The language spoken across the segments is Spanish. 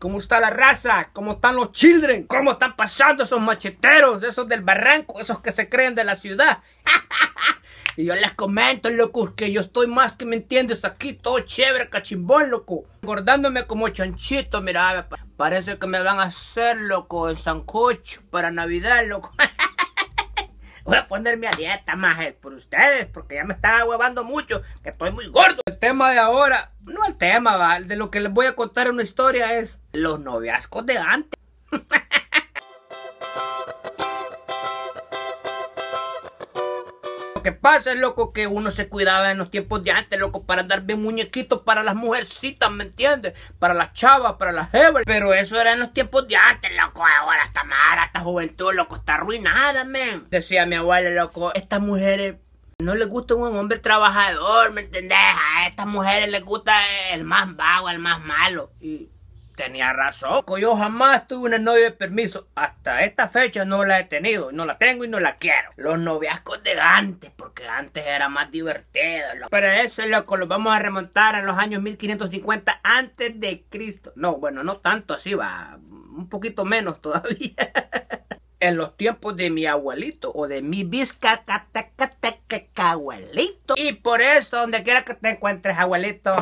¿Cómo está la raza? ¿Cómo están los children? ¿Cómo están pasando esos macheteros? Esos del barranco, esos que se creen de la ciudad. y yo les comento, loco, que yo estoy más que me entiendes aquí, todo chévere, cachimbón, loco. Engordándome como chanchito, mira, parece que me van a hacer, loco, el sancocho para Navidad, loco. voy a ponerme a dieta, más por ustedes, porque ya me estaba huevando mucho, que estoy muy gordo. El tema de ahora, no el tema, ¿va? de lo que les voy a contar una historia es los noviazgos de antes. pasa es, loco, que uno se cuidaba en los tiempos de antes, loco, para andar bien muñequitos para las mujercitas, ¿me entiendes? Para las chavas, para las hebras. Pero eso era en los tiempos de antes, loco. Ahora está mal, esta juventud, loco, está arruinada, men. Decía mi abuela, loco, estas mujeres no les gusta un hombre trabajador, ¿me entendés? A estas mujeres les gusta el más vago, el más malo. Y tenía razón. Yo jamás tuve una novia de permiso. Hasta esta fecha no la he tenido. No la tengo y no la quiero. Los noviazgos de antes, porque antes era más divertido. Pero eso, es lo vamos a remontar a los años 1550 antes de Cristo. No, bueno, no tanto así, va. Un poquito menos todavía. en los tiempos de mi abuelito o de mi abuelito. Y por eso, donde quiera que te encuentres, abuelito,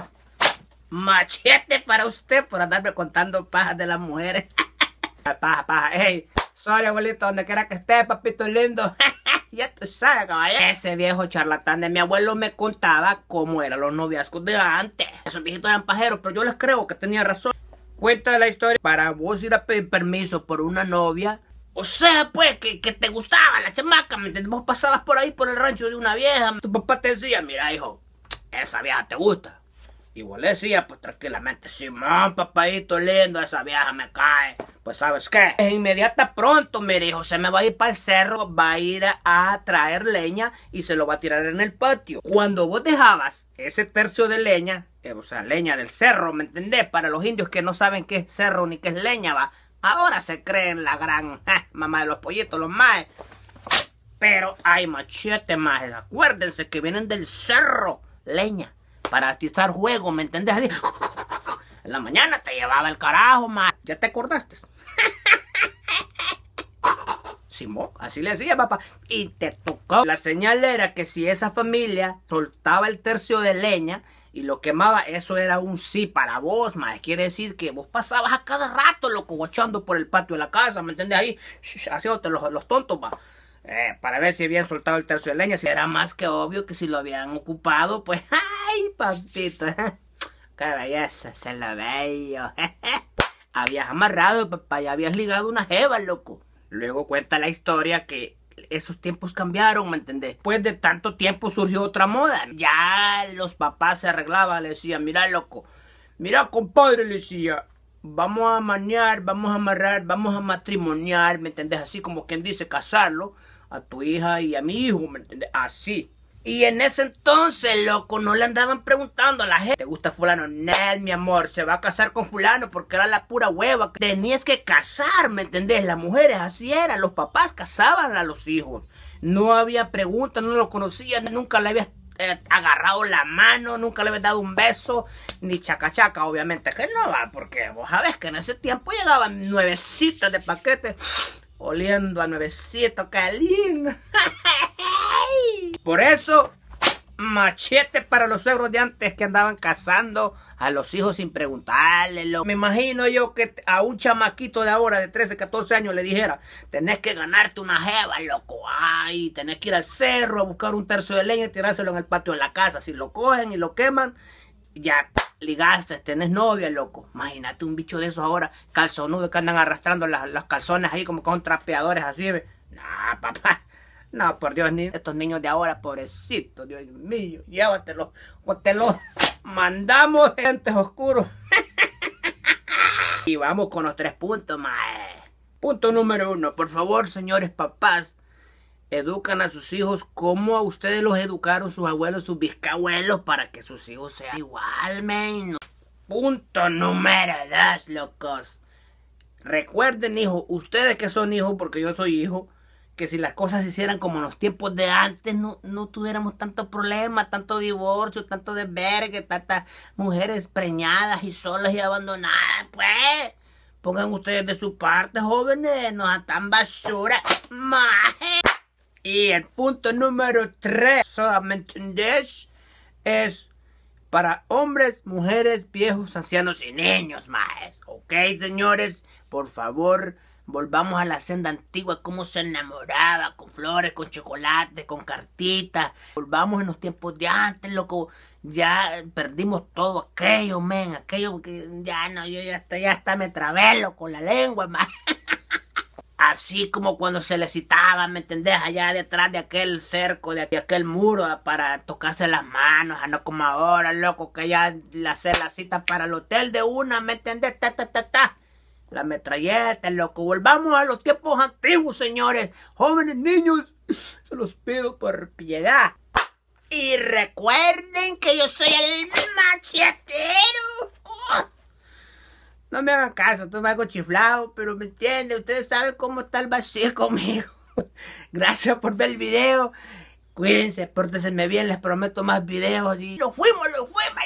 Machete para usted por andarme contando pajas de las mujeres. paja, paja. Hey, sorry, abuelito, donde quiera que esté, papito lindo. ya tú sabes, caballero. Ese viejo charlatán de mi abuelo me contaba cómo eran los noviazgos de antes. Esos viejitos eran pajeros, pero yo les creo que tenía razón. Cuenta la historia. Para vos ir a pedir permiso por una novia, o sea, pues, que, que, te gustaba la chamaca, ¿me entiendes? Vos pasabas por ahí, por el rancho de una vieja. Tu papá te decía, mira, hijo, esa vieja te gusta. Y vos le decías, pues tranquilamente, Simón, papadito lindo, esa vieja me cae. Pues sabes qué, es inmediata pronto, mi hijo, se me va a ir para el cerro, va a ir a, traer leña y se lo va a tirar en el patio. Cuando vos dejabas ese tercio de leña, eh, o sea, leña del cerro, ¿me entendés? Para los indios que no saben qué es cerro ni qué es leña, va. Ahora se creen la gran eh, mamá de los pollitos, los maes. Pero hay machete más, acuérdense que vienen del cerro, leña para atizar juego, ¿me entendés? Así, en la mañana te llevaba el carajo, ma. ¿Ya te acordaste? Simón, así le decía papá. Y te tocó. La señal era que si esa familia soltaba el tercio de leña, y lo quemaba, eso era un sí para vos, ma Quiere decir que vos pasabas a cada rato, loco, guachando por el patio de la casa, ¿me entendés? Ahí, haciéndote los, los tontos, ma. Eh, para ver si habían soltado el tercio de leña. Si era más que obvio que si lo habían ocupado, pues, ¡Ay, papito! ¡Qué se lo veo. habías amarrado, papá, ya habías ligado una jeva, loco. Luego cuenta la historia que esos tiempos cambiaron, ¿me entendés? Después de tanto tiempo surgió otra moda. Ya los papás se arreglaban, le decían, mira, loco, mira, compadre, le decía, vamos a manear, vamos a amarrar, vamos a matrimoniar, ¿me entendés? Así como quien dice, casarlo a tu hija y a mi hijo, ¿me entendés? Así. Y en ese entonces, loco, no le andaban preguntando a la gente. ¿Te gusta fulano? Nel, mi amor, se va a casar con fulano porque era la pura hueva. Tenías que casar, ¿me entendés? Las mujeres así eran, los papás casaban a los hijos. No había preguntas, no los conocían, nunca le había eh, agarrado la mano, nunca le había dado un beso, ni chaca chaca, obviamente que no va, porque vos sabés que en ese tiempo llegaban nuevecitas de paquete, oliendo a nuevecito, qué lindo. Por eso, machete para los suegros de antes que andaban cazando a los hijos sin preguntarle. Me imagino yo que a un chamaquito de ahora, de 13, 14 años, le dijera, tenés que ganarte una jeva, loco. Ay, tenés que ir al cerro a buscar un tercio de leña y tirárselo en el patio de la casa. Si lo cogen y lo queman, ya ligaste, tenés novia, loco. Imagínate un bicho de esos ahora, calzonudo que andan arrastrando las, las calzones ahí como con trapeadores así. Nah, papá. No, por Dios, ni estos niños de ahora, pobrecitos, Dios mío, llévatelos, o te los mandamos gentes oscuros. y vamos con los tres puntos, mae. Punto número uno, por favor, señores papás, educan a sus hijos como a ustedes los educaron sus abuelos, sus bisabuelos, para que sus hijos sean igual, Punto número dos, locos. Recuerden, hijo, ustedes que son hijos, porque yo soy hijo, que si las cosas se hicieran como en los tiempos de antes, no, tuviéramos tantos problemas, tanto divorcio, tanto desvergue, tantas mujeres preñadas y solas y abandonadas, pues. Pongan ustedes de su parte, jóvenes, no a tan basura. Maje. Y el punto número 3, solamente Es para hombres, mujeres, viejos, ancianos y niños, más ¿Ok, señores? Por favor, Volvamos a la senda antigua, cómo se enamoraba, con flores, con chocolate, con cartitas. Volvamos en los tiempos de antes, loco. Ya perdimos todo aquello, men. Aquello que ya no, yo ya hasta, ya hasta me trabelo con la lengua, man. Así como cuando se le citaba, ¿me entendés? Allá detrás de aquel cerco, de aquel muro, ah, para tocarse las manos, ah, no como ahora, loco, que ya la, se la cita para el hotel de una, ¿me entendés? Ta, ta, ta, ta la metralleta, loco. Volvamos a los tiempos antiguos, señores. Jóvenes, niños, se los pido por piedad. Y recuerden que yo soy el machetero. ¡Ah! No me hagan caso, todo me chiflado, pero me entienden, ustedes saben cómo está el vacío conmigo. Gracias por ver el video. Cuídense, pórtense bien, les prometo más videos. Y... ¡Lo fuimos, lo fuimos!